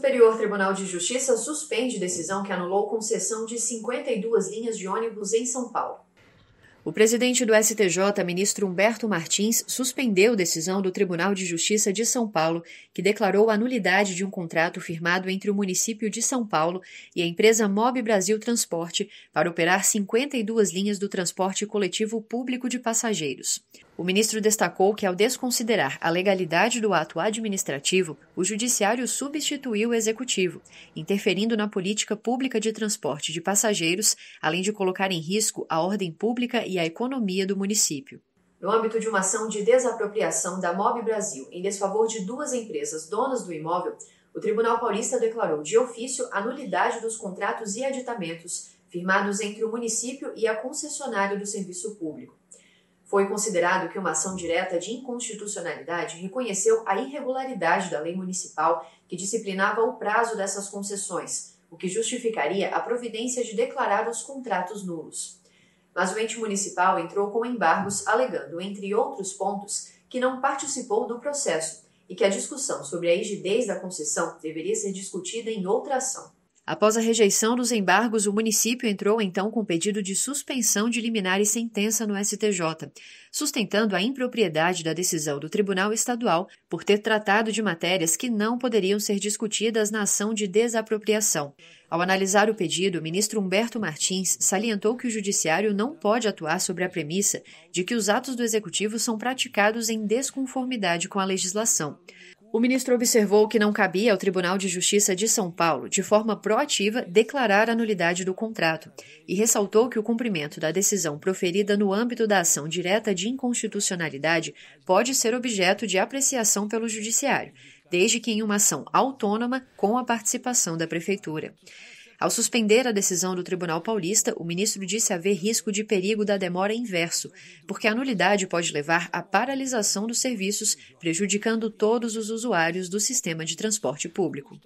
Superior Tribunal de Justiça suspende decisão que anulou concessão de 52 linhas de ônibus em São Paulo. O presidente do STJ, ministro Humberto Martins, suspendeu decisão do Tribunal de Justiça de São Paulo, que declarou a nulidade de um contrato firmado entre o município de São Paulo e a empresa Mob Brasil Transporte para operar 52 linhas do transporte coletivo público de passageiros. O ministro destacou que, ao desconsiderar a legalidade do ato administrativo, o Judiciário substituiu o Executivo, interferindo na política pública de transporte de passageiros, além de colocar em risco a ordem pública e a economia do município. No âmbito de uma ação de desapropriação da MOB Brasil em desfavor de duas empresas donas do imóvel, o Tribunal Paulista declarou de ofício a nulidade dos contratos e aditamentos firmados entre o município e a concessionária do serviço público. Foi considerado que uma ação direta de inconstitucionalidade reconheceu a irregularidade da lei municipal que disciplinava o prazo dessas concessões, o que justificaria a providência de declarar os contratos nulos. Mas o ente municipal entrou com embargos alegando, entre outros pontos, que não participou do processo e que a discussão sobre a rigidez da concessão deveria ser discutida em outra ação. Após a rejeição dos embargos, o município entrou então com pedido de suspensão de liminar e sentença no STJ, sustentando a impropriedade da decisão do Tribunal Estadual por ter tratado de matérias que não poderiam ser discutidas na ação de desapropriação. Ao analisar o pedido, o ministro Humberto Martins salientou que o Judiciário não pode atuar sobre a premissa de que os atos do Executivo são praticados em desconformidade com a legislação. O ministro observou que não cabia ao Tribunal de Justiça de São Paulo, de forma proativa, declarar a nulidade do contrato e ressaltou que o cumprimento da decisão proferida no âmbito da ação direta de inconstitucionalidade pode ser objeto de apreciação pelo Judiciário, desde que em uma ação autônoma com a participação da Prefeitura. Ao suspender a decisão do Tribunal Paulista, o ministro disse haver risco de perigo da demora inverso, porque a nulidade pode levar à paralisação dos serviços, prejudicando todos os usuários do sistema de transporte público.